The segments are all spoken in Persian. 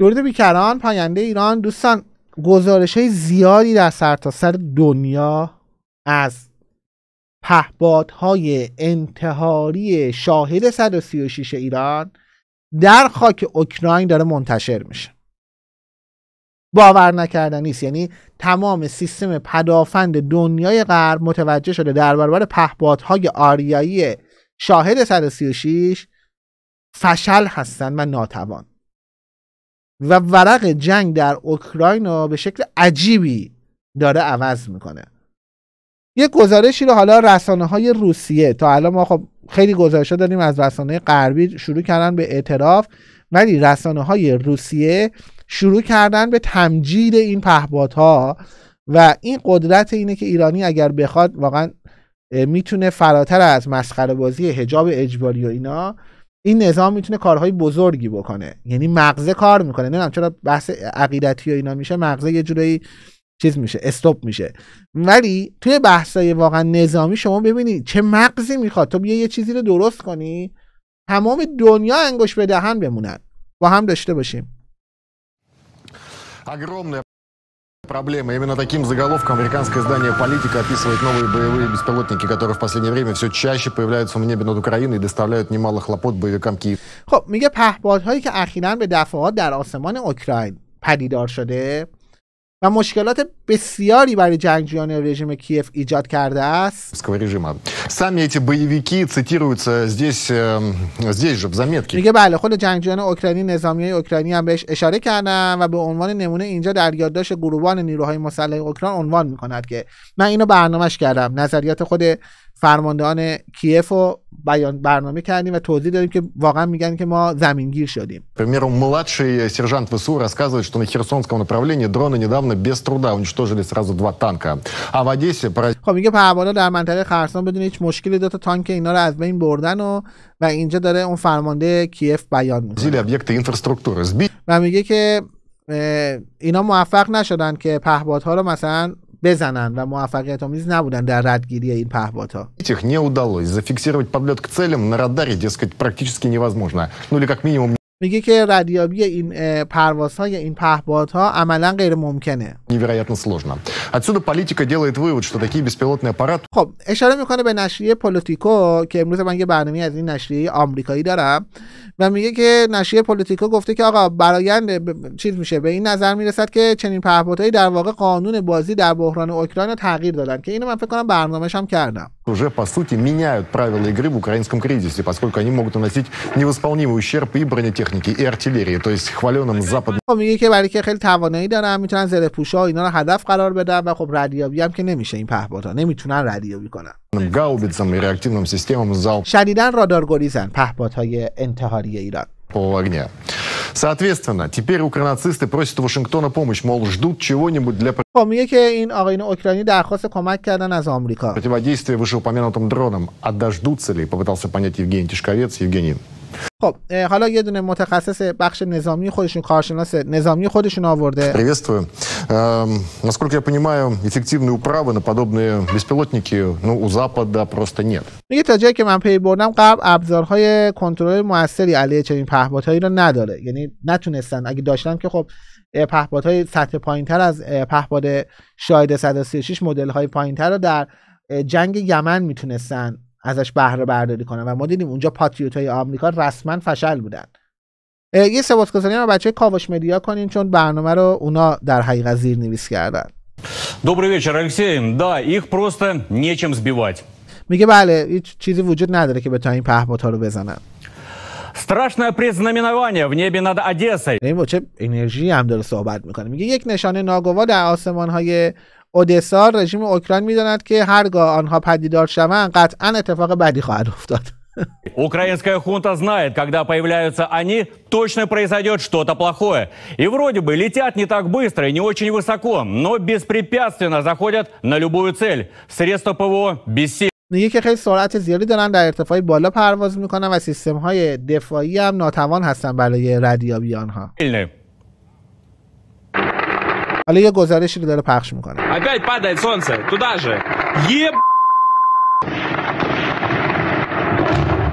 درود بیکران پاینده ایران دوستان گزارش های زیادی در سرتاسر سر دنیا از پهبادهای انتحاری شاهد 136 ایران در خاک اوکراین داره منتشر میشه باور نکردنی نیست یعنی تمام سیستم پدافند دنیای غرب متوجه شده در برابر پهبادهای آریایی شاهد 136 فشل هستند و ناتوان و ورق جنگ در اوکراین رو به شکل عجیبی داره عوض میکنه یه گزارشی رو حالا رسانه های روسیه تا الان ما خب خیلی گزارش ها داریم از رسانه غربی شروع کردن به اعتراف ولی رسانه های روسیه شروع کردن به تمجید این پهپادها و این قدرت اینه که ایرانی اگر بخواد واقعا میتونه فراتر از مسخره بازی حجاب اجباری و اینا این نظام میتونه کارهای بزرگی بکنه یعنی مغزه کار میکنه نمیدونم چرا بحث عقیدتی و اینا میشه مغزه یه جورایی چیز میشه استوب میشه ولی توی بحثای واقعا نظامی شما ببینید چه مغزی میخواد تو بیا یه چیزی رو درست کنی تمام دنیا انگوش به دهن بمونن با هم داشته باشیم Проблема. Именно таким заголовком американское издание «Политика» описывает новые боевые беспилотники, которые в последнее время все чаще появляются в небе над Украиной и доставляют немало хлопот боевикам Киева. خب میگه پهپادهایی که اخیرا به دفعات در آسمان اوکراین پدیدار شده و مشکلات بسیاری برای جنگجویان رژیم کیف ایجاد کرده است رژیم эти боевики цитируются здесь здесь же в заметке میگه بله خود جنگجویان اوکراینی نظامی اوکراینی هم بهش اشاره کردن و به عنوان نمونه اینجا در یادداشت گروبان نیروهای مسلح اوکراین عنوان میکند که من اینو برنامهش کردم نظریات خود فرماندهان کیف رو بیان برنامه کردیم و توضیح دادیم که واقعا میگن که ما زمینگیر شدیم примеру младший сержант وسو рассказывает, что на Херсонском направлении дроны недавно без труда уничтожили сразу два танка. А в Одессе... خب میگه در منطقه خرسان بدون هیچ مشکلی دو تا تانک اینا رو از بین بردن و و اینجا داره اون فرمانده کیف بیان میکنه. و میگه که اینا موفق نشدن که ها رو مثلا بزنن و موفقیت آمیز نبودن در ردگیری این پهپادها. Этих не удалось зафиксировать подлет к целям на радаре, дескать, практически невозможно. Ну или как минимум میگه که ردیابی این پروازها یا این پهپادها عملا غیر ممکنه сложно. делает вывод, такие беспилотные خب اشاره میکنه به نشریه پلیتیکو که امروز من یه برنامه از این نشریه آمریکایی دارم و میگه که نشریه پلیتیکو گفته که آقا برایند چیز میشه به این نظر میرسد که چنین پهپادهایی در واقع قانون بازی در بحران اوکراین تغییر دادن که اینو من فکر کنم شم کردم уже, по сути, меняют правила игры в украинском кризисе, поскольку они могут наносить невосполнимый ущерб и бронетехнике, и артиллерии, то есть хваленым западным... میگه که برای очень خیلی توانایی دارن میتونن и они اینا رو هدف قرار بدن و خب ردیابی هم که نمیشه این پهپادها نمیتونن ردیابی کنن گاوبیتسم و реактивным системам залп радар رادارگریزن پهپادهای انتحاری ایران залпового огня. Соответственно, теперь укранацисты просят Вашингтона помощь, мол, ждут чего-нибудь для خب میگه که این آقایون اوکراینی درخواست Противодействие вышеупомянутым дронам. А дождутся ли? Попытался понять Евгений Тишковец. Евгений, خب حالا یه دونه متخصص بخش نظامی خودشون کارشناس نظامی خودشون آورده Приветствую. Насколько я понимаю, эффективной управы на подобные беспилотники ну, у Запада просто нет. میگه تا جایی که من پی بردم قبل ابزارهای کنترل موثری علیه چنین پهپادهایی رو نداره یعنی نتونستن اگه داشتن که خب پهپادهای سطح پایینتر از پهپاد شاهد 136 مدل های پایینتر رو در جنگ یمن میتونستن ازش بهره برداری کنن و ما دیدیم اونجا پاتریوت های آمریکا رسما فشل بودن یه سپاسگزاری رو بچه کاوش مدیا کنین چون برنامه رو اونا در حقیقت زیر نویس کردن Добрый вечер, Алексей. Да, их просто нечем сбивать. میگه بله هیچ چیزی وجود نداره که بتونن این ها رو بزنن Страшное признаменование в небе над Одессой. این یعنی با چه انرژی هم داره صحبت میکنه میگه یک نشانه ناگوار در آسمان های اودسا رژیم اوکراین میداند که هرگاه آنها پدیدار شوند قطعا اتفاق بدی خواهد افتاد Украинская хунта знает, когда появляются они, точно произойдет что-то плохое. И вроде бы летят не так быстро и не очень высоко, но беспрепятственно заходят на любую цель. Средства ПВО бессильны. میگه که خیلی سرعت زیادی دارن در ارتفاع بالا پرواز میکنن و سیستم های دفاعی هم ناتوان هستن برای ردیابی آنها حالا یه گزارشی رو داره پخش میکنه опять падает سونسه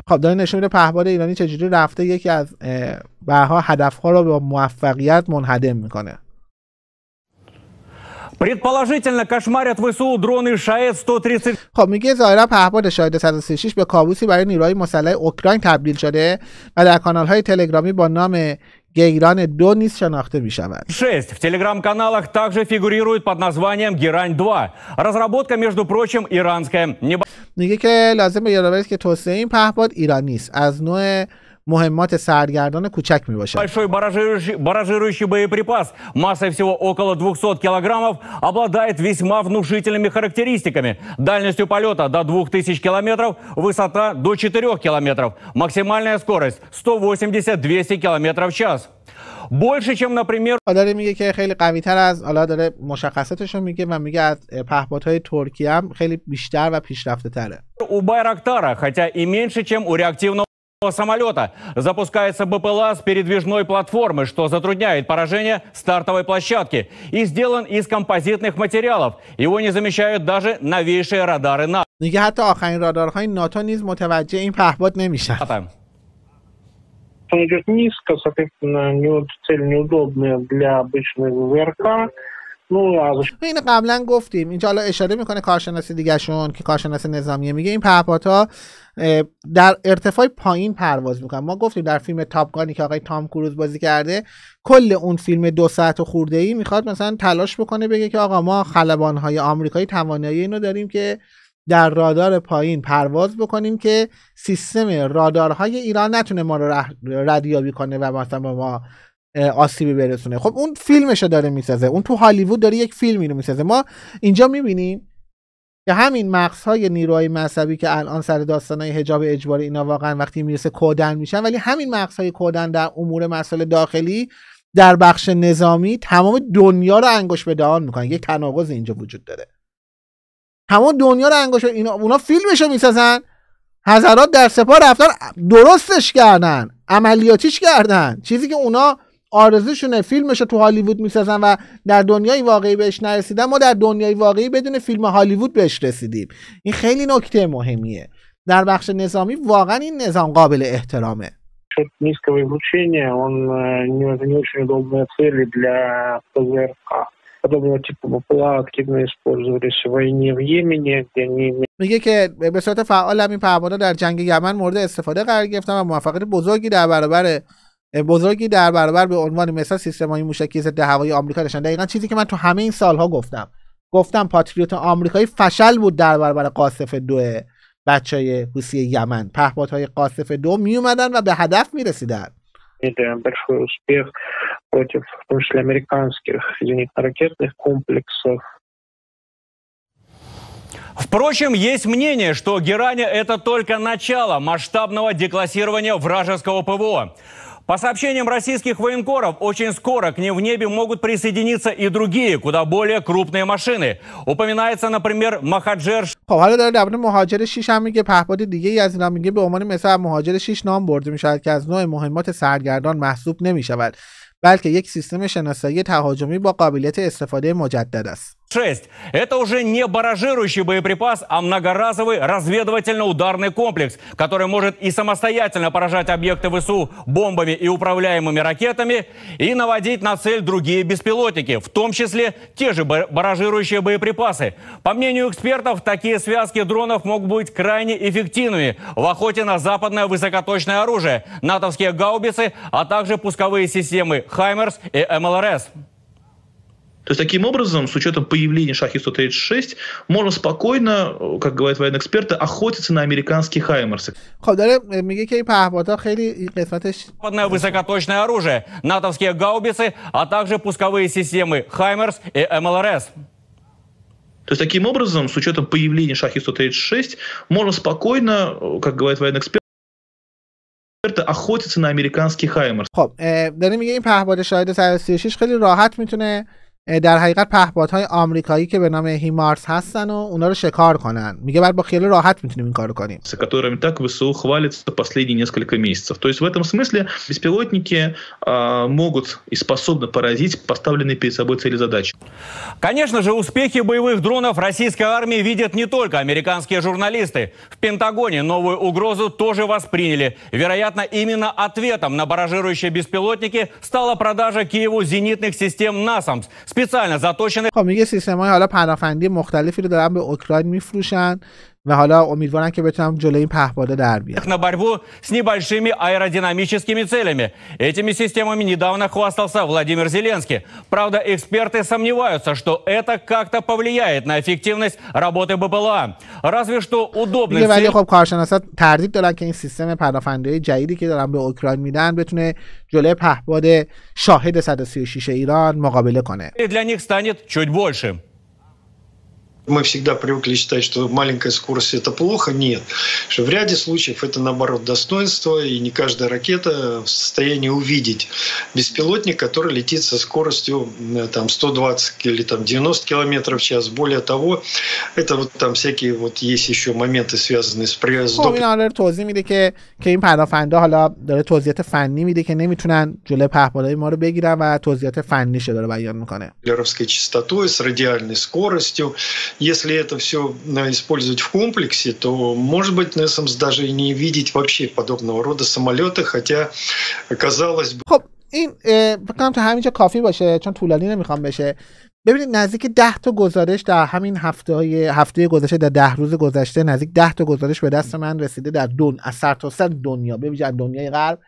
خب داره نشون میده پهباد ایرانی چجوری رفته یکی از برها هدفها رو با موفقیت منهدم میکنه خب میگه ظاهرا پهپاد شاهد 136 به کابوسی برای نیروهای مسلح اوکراین تبدیل شده و در کانال های تلگرامی با نام گیران دو نیز شناخته می شود. 6. В телеграм-каналах также фигурирует под названием Герань-2. Разработка, между прочим, иранская. میگه که لازم به یادآوری که توسعه این پهپاد ایرانی است از نوع مهمات سرگردان کوچک می باشد. Большой баражирующий, баражирующий боеприпас массой всего около 200 килограммов обладает весьма внушительными характеристиками. Дальностью полета до 2000 километров, высота до 4 километров, максимальная скорость 180-200 километров в час. больше чем например داره а میگه که خیلی قوی تر از حالا داره مشخصاتش میگه و میگه از پهپادهای ترکیه هم خیلی بیشتر و پیشرفته تره у Байрактара, хотя и меньше, чем у реактивного самолета. Запускается БПЛА с передвижной платформы, что затрудняет поражение стартовой площадки. И сделан из композитных материалов. Его не замечают даже новейшие радары НАТО. دیگه حتی آخرین رادارهای ناتو نیز متوجه این پهپاد نمیشن. Он говорит, низко, соответственно, цель неудобная для обычных ВРК. این قبلا گفتیم اینجا حالا اشاره میکنه دیگه دیگهشون که کارشناس نظامیه میگه این پهپادها در ارتفاع پایین پرواز میکنن ما گفتیم در فیلم تاپگانی که آقای تام کروز بازی کرده کل اون فیلم دو ساعت و خورده ای میخواد مثلا تلاش بکنه بگه که آقا ما خلبان های آمریکایی توانایی اینو داریم که در رادار پایین پرواز بکنیم که سیستم رادارهای ایران نتونه ما رو ردیابی کنه و مثلا ما آسیبی برسونه خب اون فیلمشو داره میسازه اون تو هالیوود داره یک فیلمی رو میسازه ما اینجا میبینیم که همین مقصهای نیروهای مذهبی که الان سر داستانهای حجاب اجباری اینا واقعا وقتی میرسه کودن میشن ولی همین مقصهای کودن در امور مسئله داخلی در بخش نظامی تمام دنیا رو انگوش به دهان میکنن یک تناقض اینجا وجود داره تمام دنیا رو انگوش اینا اونا فیلمشو میسازن حضرات در سپاه رفتن درستش کردن عملیاتیش کردن چیزی که اونا آرزوشونه فیلمش رو تو هالیوود میسازن و در دنیای واقعی بهش نرسیدن ما در دنیای واقعی بدون فیلم هالیوود بهش رسیدیم این خیلی نکته مهمیه در بخش نظامی واقعا این نظام قابل احترامه میگه که به صورت فعال این پهپادها در جنگ یمن مورد استفاده قرار گرفتن و موفقیت بزرگی در برابر بزرگی در برابر به عنوان مثال های موشکی ضد هوایی آمریکا داشتن دقیقا چیزی که من تو همه این سالها گفتم گفتم پاتریوت آمریکایی فشل بود در برابر قاصف دو بچه های حوسی یمن پهپادهای قاصف دو می اومدن و به هدف می رسیدن Впрочем, есть мнение, что Герань – это только начало масштабного деклассирования вражеского ПВО. По сообщениям российских военкоров, очень скоро к ним в небе могут присоединиться и другие, куда более крупные машины. Упоминается, например, Махаджер... خب حالا داره درباره مهاجر 6 هم میگه پهپاد دیگه ای از اینا میگه به عنوان مثال مهاجر 6 نام برده میشود که از نوع مهمات سرگردان محسوب نمیشود بلکه یک سیستم شناسایی تهاجمی با قابلیت استفاده مجدد است 6. Это уже не баражирующий боеприпас, а многоразовый разведывательно-ударный комплекс, который может и самостоятельно поражать объекты ВСУ бомбами и управляемыми ракетами, и наводить на цель другие беспилотники, в том числе те же баражирующие боеприпасы. По мнению экспертов, такие связки дронов могут быть крайне эффективными в охоте на западное высокоточное оружие, натовские гаубицы, а также пусковые системы «Хаймерс» и «МЛРС». То есть, таким образом, с учетом появления Шахи-136, можно спокойно, как говорят военные эксперты, охотиться на американские хаймерсы. Западное высокоточное оружие, натовские гаубицы, а также пусковые системы «Хаймерс» и «МЛРС». То есть, таким образом, с учетом появления Шахи-136, можно спокойно, как говорят военные эксперты, эксперты охотятся на американский хаймерс. خب داره میگه این پهپاد شاهد 136 хели рахат, митуне در حقیقت پهپادهای آمریکایی که به نام هیمارس هستن و اونا رو شکار کنن میگه بعد با خیال راحت میتونیم این کارو کنیم с которыми так ВСУ хвалится последние несколько месяцев. То есть в этом смысле беспилотники а, могут и способны поразить поставленные перед собой цели задачи. Конечно же, успехи боевых дронов российской армии видят не только американские журналисты. В Пентагоне новую угрозу тоже восприняли. Вероятно, именно ответом на баражирующие беспилотники стала продажа Киеву зенитных систем «Насамс» специально заточены خب میگه سیستم های حالا پنافندی مختلفی رو دارن به اوکراین میفروشن و حالا امیدوارم که بتونم جلوی این پهپاده در بیارم на борьбу с небольшими аэродинамическими целями. Этими системами недавно хвастался Владимир Зеленский. Правда, эксперты сомневаются, что это как-то повлияет на эффективность работы БПЛА. Разве что удобность... ولی خب کارشناسا تردید دارن که این سیستم پدافندهای جدیدی که دارن به اوکراین میدن بتونه جلوی پهپاد شاهد 136 ایران مقابله کنه. Для них станет чуть больше. Мы всегда привыкли считать, что маленькая скорость – это плохо. Нет. Что в ряде случаев это, наоборот, достоинство, и не каждая ракета в состоянии увидеть беспилотник, который летит со скоростью э, там, 120 или там, 90 км в час. Более того, это вот там всякие вот есть еще моменты, связанные с привязкой. خب این حالا توضیح میده که که این پدافنده حالا داره توضیحات فنی میده که نمیتونن جلوی پهپادهای ما رو بگیرن و توضیحات فنیش داره بیان میکنه. لرفской частотой, с радиальной скоростью, если это все э, использовать в комплексе, то, может быть, NSAMS даже и не видеть вообще подобного рода самолеты, хотя казалось бы... خب این بکنم تا همینجا کافی باشه چون не نمیخوام بشه ببینید نزدیک 10 تا گزارش در همین هفته های هفته گذشته در ده روز گذشته نزدیک 10 تا گزارش به دست من رسیده در دون از سر تا سر دنیا ببینید از دنیای غرب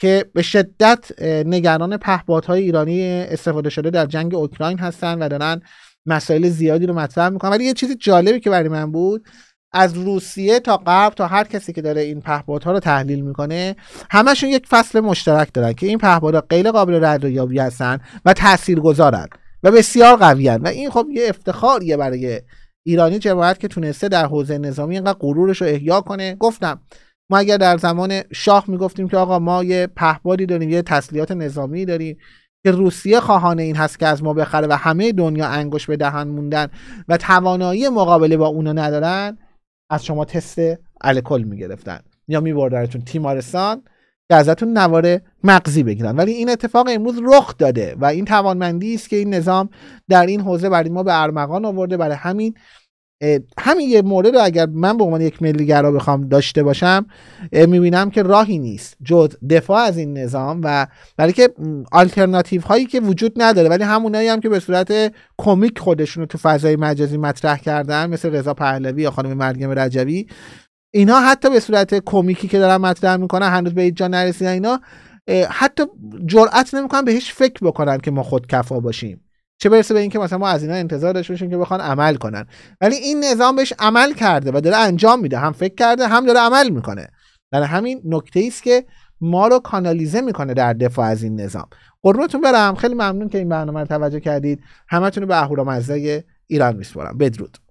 که به شدت نگران پهپادهای ایرانی استفاده شده در جنگ اوکراین هستند و دارن مسائل زیادی رو مطرح میکنم ولی یه چیزی جالبی که برای من بود از روسیه تا قبل تا هر کسی که داره این پهپادها رو تحلیل میکنه همشون یک فصل مشترک دارن که این پهپادها غیر قابل رد یا هستن و گذارن و بسیار قویان و این خب یه افتخاریه برای ایرانی جماعت که تونسته در حوزه نظامی اینقدر غرورش رو احیا کنه گفتم ما اگر در زمان شاه میگفتیم که آقا ما یه پهپادی داریم یه تسلیحات نظامی داریم که روسیه خواهان این هست که از ما بخره و همه دنیا انگوش به دهن موندن و توانایی مقابله با اونا ندارن از شما تست الکل میگرفتن یا میبردنتون تیمارستان که ازتون نوار مغزی بگیرن ولی این اتفاق امروز رخ داده و این توانمندی است که این نظام در این حوزه برای ما به ارمغان آورده برای همین همین یه مورد رو اگر من به عنوان یک ملیگرا بخوام داشته باشم میبینم که راهی نیست جز دفاع از این نظام و برای که آلترناتیو هایی که وجود نداره ولی همونایی هم که به صورت کمیک خودشون رو تو فضای مجازی مطرح کردن مثل رضا پهلوی یا خانم مریم رجوی اینها حتی به صورت کمیکی که دارن مطرح میکنن هنوز به اینجا نرسیدن اینا حتی جرأت نمیکنن بهش فکر بکنن که ما خودکفا باشیم چه برسه به اینکه مثلا ما از اینا انتظار داشته باشیم که بخوان عمل کنن ولی این نظام بهش عمل کرده و داره انجام میده هم فکر کرده هم داره عمل میکنه در همین نکته است که ما رو کانالیزه میکنه در دفاع از این نظام قربونتون برم خیلی ممنون که این برنامه رو توجه کردید همتون رو به اهورامزدای ایران میسپارم بدرود